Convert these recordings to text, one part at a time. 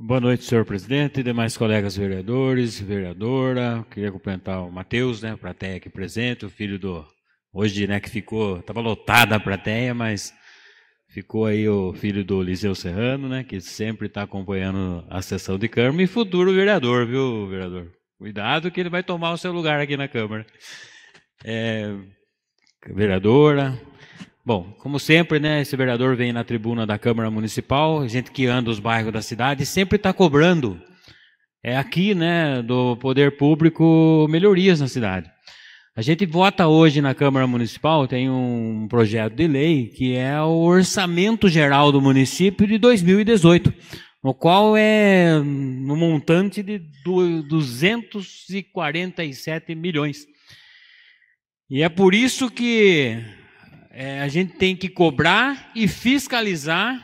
Boa noite, senhor presidente, demais colegas vereadores, vereadora. Queria cumprimentar o Matheus, né, plateia aqui presente, o filho do. Hoje, né, que ficou. Estava lotada a plateia, mas ficou aí o filho do Liseu Serrano, né, que sempre está acompanhando a sessão de Câmara, e futuro vereador, viu, vereador? Cuidado que ele vai tomar o seu lugar aqui na Câmara. É, vereadora, Bom, como sempre, né, esse vereador vem na tribuna da Câmara Municipal, gente que anda os bairros da cidade, sempre está cobrando é aqui, né, do poder público, melhorias na cidade. A gente vota hoje na Câmara Municipal, tem um projeto de lei que é o Orçamento Geral do Município de 2018, no qual é no um montante de 247 milhões. E é por isso que é, a gente tem que cobrar e fiscalizar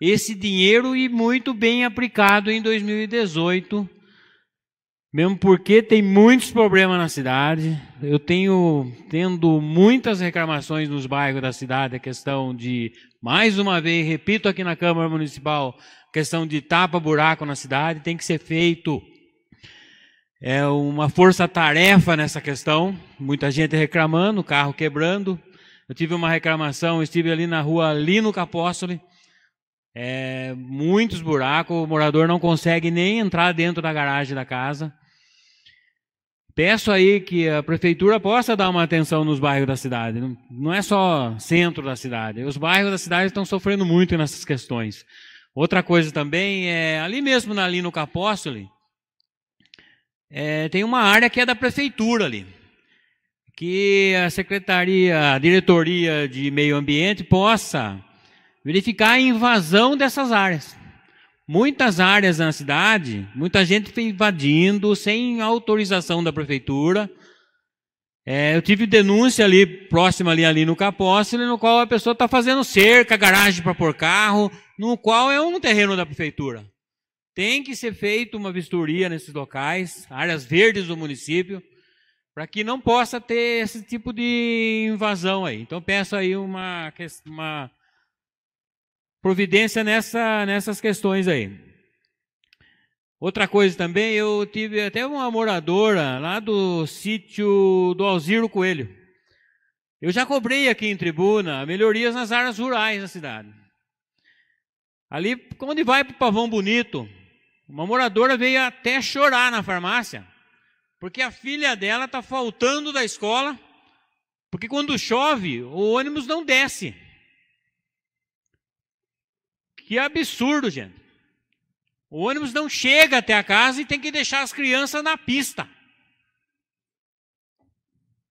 esse dinheiro e muito bem aplicado em 2018, mesmo porque tem muitos problemas na cidade. Eu tenho tendo muitas reclamações nos bairros da cidade, a questão de mais uma vez, repito aqui na Câmara Municipal, questão de tapa buraco na cidade tem que ser feito é uma força-tarefa nessa questão. Muita gente reclamando, carro quebrando. Eu tive uma reclamação, estive ali na rua Lino Capóstoli, é, muitos buracos, o morador não consegue nem entrar dentro da garagem da casa. Peço aí que a prefeitura possa dar uma atenção nos bairros da cidade. Não é só centro da cidade. Os bairros da cidade estão sofrendo muito nessas questões. Outra coisa também é ali mesmo na Lino Capóstoli, é, tem uma área que é da prefeitura ali que a secretaria, a diretoria de meio ambiente possa verificar a invasão dessas áreas. Muitas áreas na cidade, muita gente foi invadindo sem autorização da prefeitura. É, eu tive denúncia ali, próxima ali, ali no Capócile, no qual a pessoa está fazendo cerca, garagem para pôr carro, no qual é um terreno da prefeitura. Tem que ser feita uma vistoria nesses locais, áreas verdes do município, para que não possa ter esse tipo de invasão aí. Então peço aí uma, uma providência nessa, nessas questões aí. Outra coisa também, eu tive até uma moradora lá do sítio do Alziro Coelho. Eu já cobrei aqui em tribuna melhorias nas áreas rurais da cidade. Ali, quando vai para o Pavão Bonito, uma moradora veio até chorar na farmácia porque a filha dela está faltando da escola, porque quando chove, o ônibus não desce. Que absurdo, gente. O ônibus não chega até a casa e tem que deixar as crianças na pista.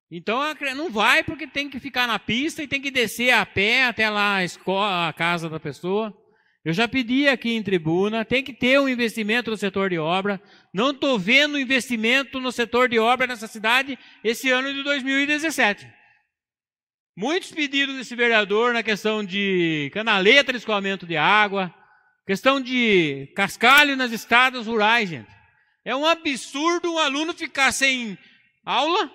Então não vai porque tem que ficar na pista e tem que descer a pé até lá a, escola, a casa da pessoa. Eu já pedi aqui em tribuna, tem que ter um investimento no setor de obra. Não estou vendo investimento no setor de obra nessa cidade esse ano de 2017. Muitos pedidos desse vereador na questão de canaleta de escoamento de água, questão de cascalho nas estradas rurais, gente. É um absurdo um aluno ficar sem aula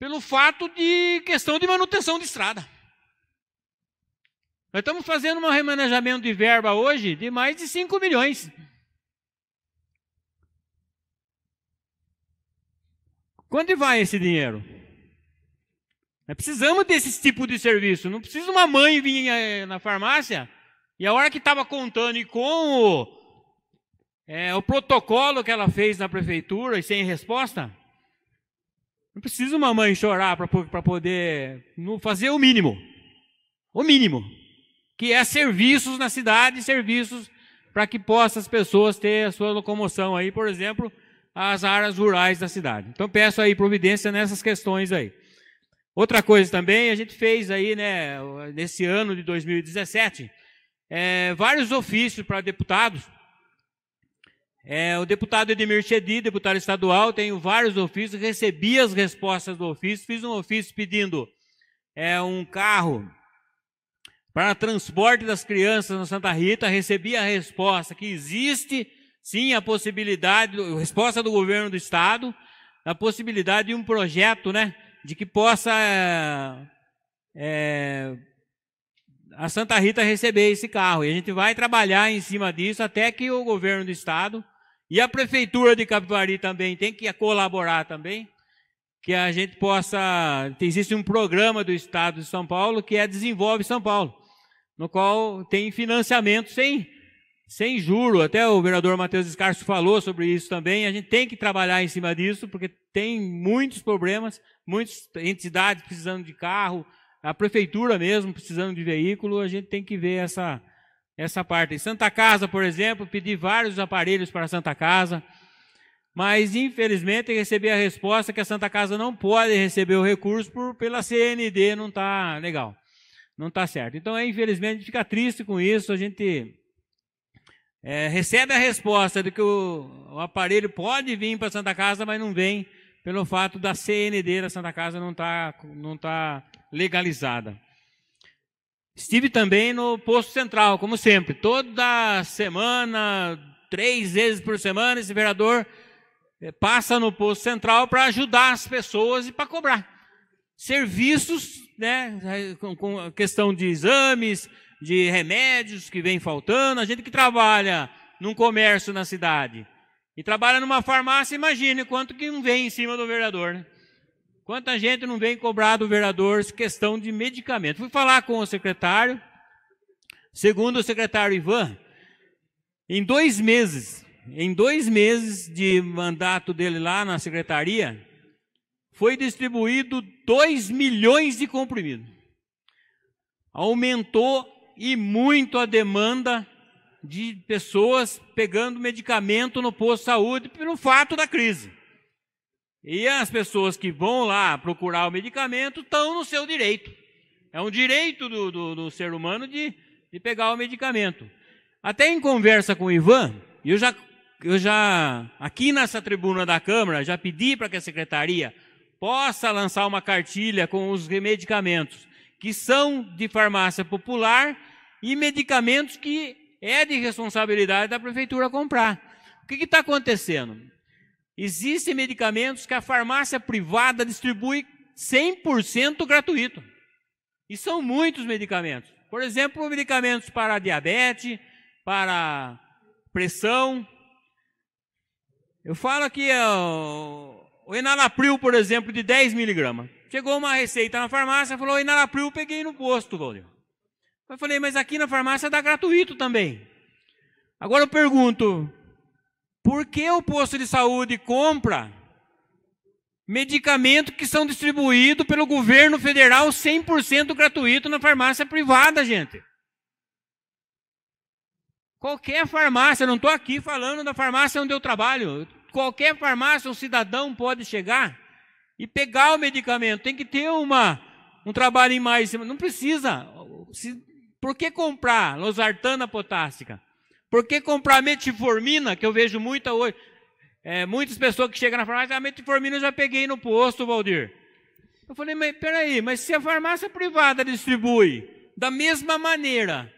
pelo fato de questão de manutenção de estrada. Nós estamos fazendo um remanejamento de verba hoje de mais de 5 milhões. Quando vai esse dinheiro? Nós precisamos desse tipo de serviço. Não precisa uma mãe vir eh, na farmácia e a hora que estava contando e com o, é, o protocolo que ela fez na prefeitura e sem resposta, não precisa uma mãe chorar para poder fazer o mínimo. O mínimo que é serviços na cidade, serviços para que possam as pessoas ter a sua locomoção aí, por exemplo, as áreas rurais da cidade. Então peço aí providência nessas questões aí. Outra coisa também, a gente fez aí, né, nesse ano de 2017, é, vários ofícios para deputados. É, o deputado Edmir Chedi, deputado estadual, tenho vários ofícios, recebi as respostas do ofício, fiz um ofício pedindo é, um carro para transporte das crianças na Santa Rita, recebi a resposta que existe sim a possibilidade, a resposta do governo do estado, a possibilidade de um projeto, né, de que possa é, a Santa Rita receber esse carro. E a gente vai trabalhar em cima disso até que o governo do estado e a prefeitura de Capivari também tem que colaborar também que a gente possa. Existe um programa do Estado de São Paulo que é Desenvolve São Paulo no qual tem financiamento sem, sem juro. Até o vereador Matheus Escarço falou sobre isso também. A gente tem que trabalhar em cima disso, porque tem muitos problemas, muitas entidades precisando de carro, a prefeitura mesmo precisando de veículo. A gente tem que ver essa, essa parte. Em Santa Casa, por exemplo, pedi vários aparelhos para a Santa Casa. Mas, infelizmente, recebi a resposta que a Santa Casa não pode receber o recurso por, pela CND, não está legal não está certo. Então, é, infelizmente, a gente fica triste com isso, a gente é, recebe a resposta de que o, o aparelho pode vir para a Santa Casa, mas não vem, pelo fato da CND da Santa Casa não estar tá, não tá legalizada. Estive também no posto central, como sempre, toda semana, três vezes por semana, esse vereador é, passa no posto central para ajudar as pessoas e para cobrar serviços, né, com, a questão de exames, de remédios que vem faltando, a gente que trabalha num comércio na cidade e trabalha numa farmácia, imagine quanto que não vem em cima do vereador, né? Quanta gente não vem cobrar do vereador questão de medicamento. Fui falar com o secretário, segundo o secretário Ivan, em dois meses, em dois meses de mandato dele lá na secretaria, foi distribuído 2 milhões de comprimidos. Aumentou e muito a demanda de pessoas pegando medicamento no posto de saúde pelo fato da crise. E as pessoas que vão lá procurar o medicamento estão no seu direito. É um direito do, do, do ser humano de, de pegar o medicamento. Até em conversa com o Ivan, eu já, eu já aqui nessa tribuna da Câmara, já pedi para que a secretaria possa lançar uma cartilha com os medicamentos que são de farmácia popular e medicamentos que é de responsabilidade da prefeitura comprar. O que está acontecendo? Existem medicamentos que a farmácia privada distribui 100% gratuito. E são muitos medicamentos. Por exemplo, medicamentos para diabetes, para pressão. Eu falo aqui o enalapril, por exemplo, de 10 miligramas. Chegou uma receita na farmácia, falou, enalapril peguei no posto, Valdir. Eu falei, mas aqui na farmácia dá gratuito também. Agora eu pergunto, por que o posto de saúde compra medicamentos que são distribuídos pelo governo federal 100% gratuito na farmácia privada, gente? Qualquer farmácia, não estou aqui falando da farmácia onde eu trabalho qualquer farmácia, um cidadão pode chegar e pegar o medicamento. Tem que ter uma, um trabalho em mais. Não precisa. Se, por que comprar losartana potássica? Por que comprar metformina, que eu vejo muita hoje? É, muitas pessoas que chegam na farmácia, a ah, metformina eu já peguei no posto, Valdir. Eu falei, mas peraí, mas se a farmácia privada distribui da mesma maneira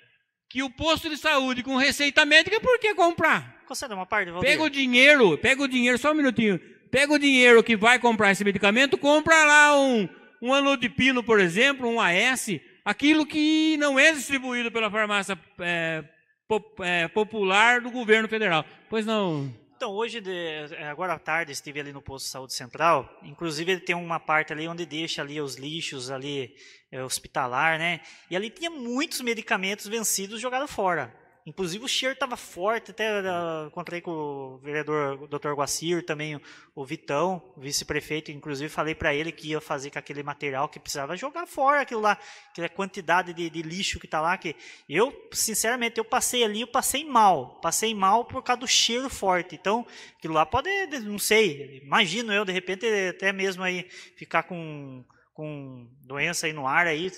que o posto de saúde com receita médica, por que comprar? uma parte, Valdir. Pega o dinheiro, pega o dinheiro, só um minutinho. Pega o dinheiro que vai comprar esse medicamento, compra lá um, um anodipino, por exemplo, um AS, aquilo que não é distribuído pela farmácia é, pop, é, popular do governo federal. Pois não. Então, hoje, de, é, agora à tarde, estive ali no posto de saúde central. Inclusive, ele tem uma parte ali onde deixa ali os lixos ali é, hospitalar, né? E ali tinha muitos medicamentos vencidos jogados fora. Inclusive o cheiro estava forte, até uh, encontrei com o vereador o Dr. Guacir, também o, o Vitão, vice-prefeito, inclusive falei para ele que ia fazer com aquele material que precisava jogar fora aquilo lá, aquela é quantidade de, de lixo que está lá, que eu, sinceramente, eu passei ali, eu passei mal, passei mal por causa do cheiro forte, então aquilo lá pode, não sei, imagino eu, de repente até mesmo aí ficar com com doença aí no ar aí,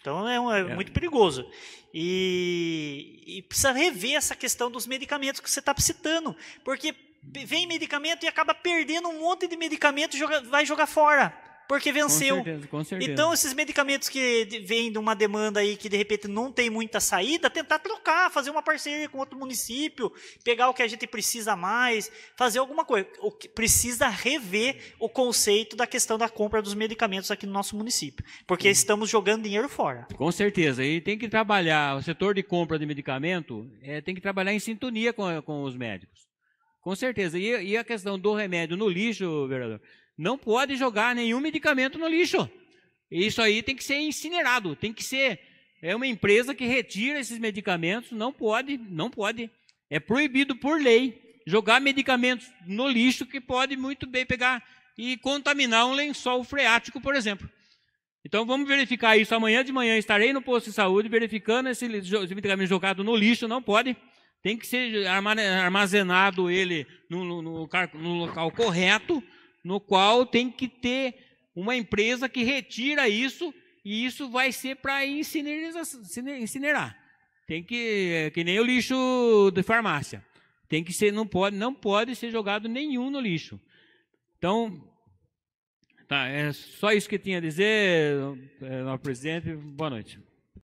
então é, um, é, é. muito perigoso. E, e, precisa rever essa questão dos medicamentos que você está citando, porque vem medicamento e acaba perdendo um monte de medicamento e joga, vai jogar fora porque venceu. Com certeza, com certeza. Então, esses medicamentos que vêm de uma demanda aí que de repente não tem muita saída, tentar trocar, fazer uma parceria com outro município, pegar o que a gente precisa mais, fazer alguma coisa. O que precisa rever o conceito da questão da compra dos medicamentos aqui no nosso município, porque Sim. Uhum. estamos jogando dinheiro fora. Com certeza, e tem que trabalhar, o setor de compra de medicamento é, tem que trabalhar em sintonia com, com os médicos. Com certeza. E, e a questão do remédio no lixo, vereador? Não pode jogar nenhum medicamento no lixo. Isso aí tem que ser incinerado, tem que ser é uma empresa que retira esses medicamentos, não pode, não pode. É proibido por lei jogar medicamentos no lixo que pode muito bem pegar e contaminar um lençol freático, por exemplo. Então vamos verificar isso. Amanhã de manhã estarei no posto de saúde verificando esse, esse medicamento jogado no lixo, não pode. Tem que ser armazenado ele no, no, no, no local correto no qual tem que ter uma empresa que retira isso e isso vai ser para incinerar. Tem que, é, que nem o lixo de farmácia. Tem que ser, não pode, não pode ser jogado nenhum no lixo. Então, tá, é só isso que tinha a dizer, é, presidente. Boa noite.